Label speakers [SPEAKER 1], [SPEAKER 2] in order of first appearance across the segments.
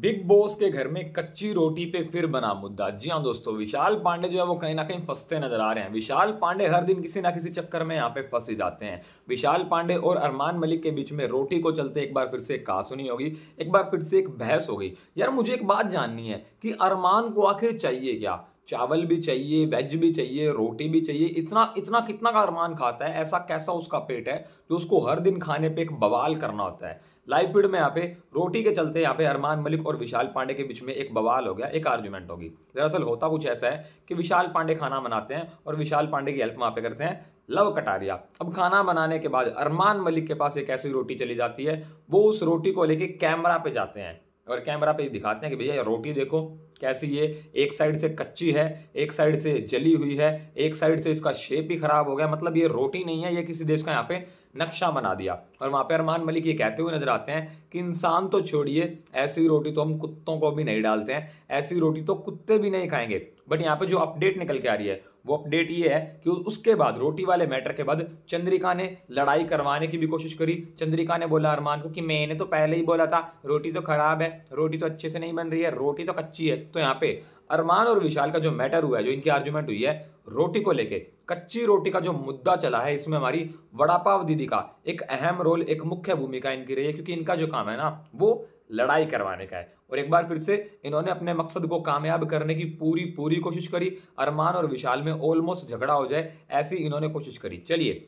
[SPEAKER 1] big boss के घर में कच्ची रोटी पे फिर बना मुद्दा जी हाँ दोस्तों विशाल पांडे जो है वो कहीं ना कहीं फंसते नजर आ रहे हैं विशाल पांडे हर दिन किसी ना किसी चक्कर में यहाँ पे फंस ही जाते हैं विशाल पांडे और अरमान मलिक के बीच में रोटी को चलते एक बार फिर से एक कहा होगी एक बार फिर से एक बहस हो गई यार मुझे एक बात जाननी है कि अरमान को आखिर चाहिए क्या चावल भी चाहिए वेज भी चाहिए रोटी भी चाहिए इतना इतना कितना का अरमान खाता है ऐसा कैसा उसका पेट है जो उसको हर दिन खाने पे एक बवाल करना होता है लाइव फीड में यहाँ पे रोटी के चलते यहाँ पे अरमान मलिक और विशाल पांडे के बीच में एक बवाल हो गया एक आर्ग्यूमेंट होगी दरअसल होता कुछ ऐसा है कि विशाल पांडे खाना बनाते हैं और विशाल पांडे की हेल्प वहाँ पे करते हैं लव कटारिया अब खाना बनाने के बाद अरमान मलिक के पास एक ऐसी रोटी चली जाती है वो उस रोटी को लेके कैमरा पे जाते हैं और कैमरा पे दिखाते हैं कि भैया रोटी देखो कैसी ये एक साइड से कच्ची है एक साइड से जली हुई है एक साइड से इसका शेप ही खराब हो गया मतलब ये रोटी नहीं है ये किसी देश का यहाँ पे नक्शा बना दिया और वहाँ पे अरमान मलिक ये कहते हुए नजर आते हैं कि इंसान तो छोड़िए ऐसी रोटी तो हम कुत्तों को भी नहीं डालते हैं ऐसी रोटी तो कुत्ते भी नहीं खाएंगे बट यहाँ पे जो अपडेट निकल के आ रही है वो अपडेट ये है कि उसके बाद रोटी वाले मैटर के बाद चंद्रिका ने लड़ाई करवाने की भी कोशिश करी चंद्रिका ने बोला अरमान को कि मैंने तो पहले ही बोला था रोटी तो खराब है रोटी तो अच्छे से नहीं बन रही है रोटी तो कच्ची है तो यहाँ पे अरमान और विशाल का जो मैटर हुआ है जो इनकी आर्ग्यूमेंट हुई है रोटी को लेके कच्ची रोटी का जो मुद्दा चला है इसमें हमारी वड़ा पाव दीदी का एक अहम रोल एक मुख्य भूमिका इनकी रही है क्योंकि इनका जो काम है ना वो लड़ाई करवाने का है और एक बार फिर से इन्होंने अपने मकसद को कामयाब करने की पूरी पूरी कोशिश करी अरमान और विशाल में ऑलमोस्ट झगड़ा हो जाए ऐसी इन्होंने कोशिश करी चलिए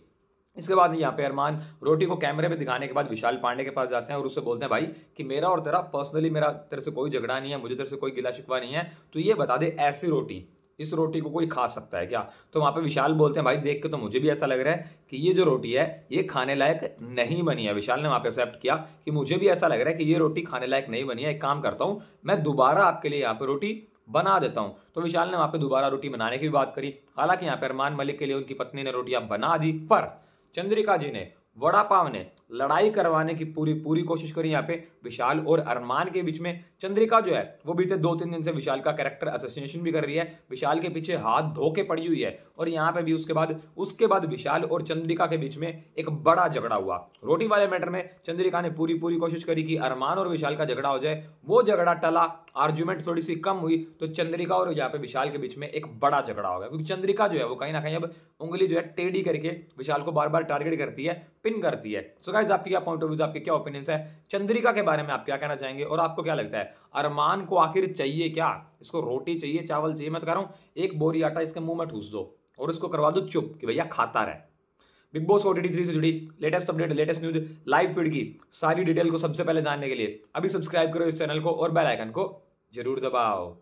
[SPEAKER 1] इसके बाद यहाँ पे अरमान रोटी को कैमरे में दिखाने के बाद विशाल पांडे के पास जाते हैं और उससे बोलते हैं भाई कि मेरा और तेरा पर्सनली मेरा तेरे से कोई झगड़ा नहीं है मुझे तेरे से कोई गिला शिकवा नहीं है तो ये बता दे ऐसी रोटी इस रोटी को कोई खा सकता है क्या तो वहाँ पे विशाल बोलते हैं भाई देख के तो मुझे भी ऐसा लग रहा है कि ये जो रोटी है ये खाने लायक नहीं बनी है विशाल ने वहाँ पे एक्सेप्ट किया कि मुझे भी ऐसा लग रहा है कि ये रोटी खाने लायक नहीं बनी है एक काम करता हूँ मैं दोबारा आपके लिए यहाँ पर रोटी बना देता हूँ तो विशाल ने वहाँ पर दोबारा रोटी बनाने की भी बात करी हालांकि यहाँ पे अरमान मलिक के लिए उनकी पत्नी ने रोटियाँ बना दी पर चंद्रिका जी ने वड़ा पाव ने लड़ाई करवाने की पूरी पूरी कोशिश करी यहाँ पे विशाल और अरमान के बीच में चंद्रिका जो है वो बीते दो तीन दिन से विशाल का कैरेक्टर असोसिएशन भी कर रही है विशाल के पीछे हाथ धो के पड़ी हुई है और यहाँ पे भी उसके बाद उसके बाद विशाल और चंद्रिका के बीच में एक बड़ा झगड़ा हुआ रोटी वाले मैटर में चंद्रिका ने पूरी पूरी कोशिश करी कि अरमान और विशाल का झगड़ा हो जाए वो झगड़ा टला आर्ग्यूमेंट थोड़ी सी कम हुई तो चंद्रिका और यहाँ पे विशाल के बीच में एक बड़ा झगड़ा होगा क्योंकि चंद्रिका जो है वो कहीं ना कहीं अब उंगली जो है टेढ़ी करके विशाल को बार बार टारगेट करती है पिन करती है सो गाइज आपकी क्या पॉइंट ऑफ व्यू आपके क्या ओपिनियंस है चंद्रिका के बारे में आप क्या कहना चाहेंगे और आपको क्या लगता है अरमान को आखिर चाहिए क्या इसको रोटी चाहिए चावल चाहिए मैं तो कह रहा हूँ एक बोरी आटा इसके मुंह में ठूस दो और इसको करवा दो चुप कि भैया खाता रहे बिग बॉस ओ थ्री से जुड़ी latest update latest news live feed की सारी डिटेल को सबसे पहले जानने के लिए अभी सब्सक्राइब करो इस चैनल को और बेल आइकन को जरूर दबाओ